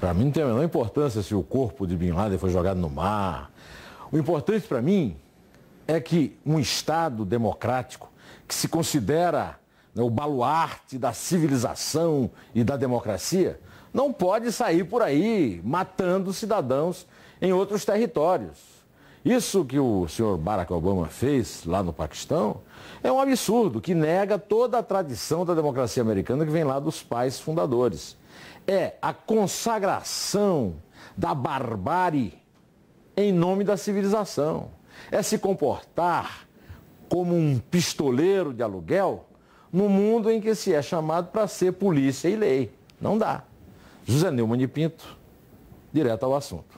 Para mim não tem a menor importância se o corpo de Bin Laden foi jogado no mar. O importante para mim é que um Estado democrático que se considera né, o baluarte da civilização e da democracia não pode sair por aí matando cidadãos em outros territórios. Isso que o senhor Barack Obama fez lá no Paquistão é um absurdo que nega toda a tradição da democracia americana que vem lá dos pais fundadores é a consagração da barbárie em nome da civilização. É se comportar como um pistoleiro de aluguel no mundo em que se é chamado para ser polícia e lei. Não dá. José Neumann de Pinto, direto ao assunto.